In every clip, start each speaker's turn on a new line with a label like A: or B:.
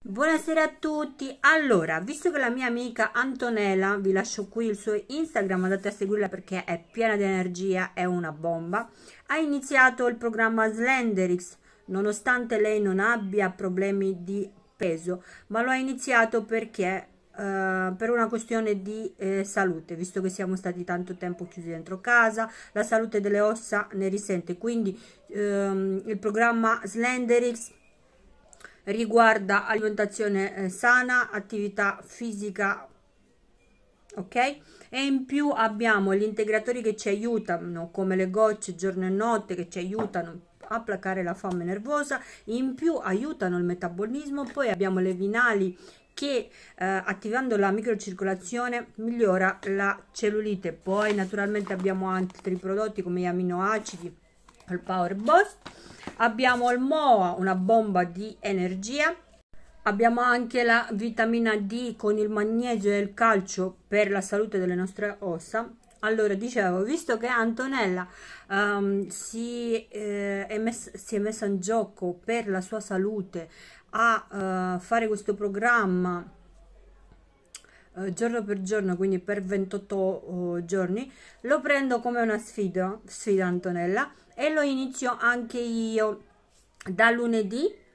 A: Buonasera a tutti, allora visto che la mia amica Antonella, vi lascio qui il suo Instagram, andate a seguirla perché è piena di energia, è una bomba, ha iniziato il programma Slenderix nonostante lei non abbia problemi di peso, ma lo ha iniziato perché Uh, per una questione di eh, salute, visto che siamo stati tanto tempo chiusi dentro casa, la salute delle ossa ne risente. Quindi um, il programma Slenderix riguarda alimentazione eh, sana, attività fisica, ok? E in più abbiamo gli integratori che ci aiutano, come le gocce giorno e notte che ci aiutano a placare la fame nervosa, in più aiutano il metabolismo, poi abbiamo le vinali che eh, attivando la microcircolazione migliora la cellulite, poi naturalmente abbiamo altri prodotti come gli aminoacidi, il Power Boss Abbiamo il MOA una bomba di energia. Abbiamo anche la vitamina D con il magnesio e il calcio per la salute delle nostre ossa. Allora, dicevo, visto che Antonella um, si, eh, è mess- si, è messa in gioco per la sua salute a uh, fare questo programma eh, giorno per giorno, quindi per 28 giorni, lo prendo come una sfida, sfida Antonella, e lo inizio anche io da lunedì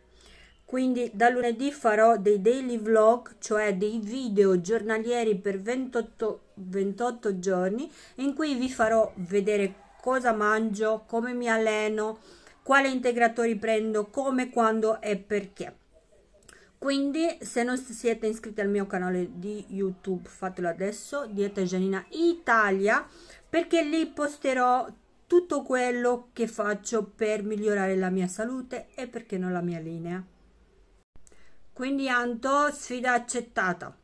A: quindi da lunedì farò dei daily vlog, cioè dei video giornalieri per 28, 28, giorni in cui vi farò vedere cosa mangio, come mi alleno, quali integratori prendo, come, quando e perché quindi se non siete iscritti al mio canale di youtube fatelo adesso dieta Gianina Italia perché lì posterò tutto quello che faccio per migliorare la mia salute e perché non la mia linea quindi Anto sfida accettata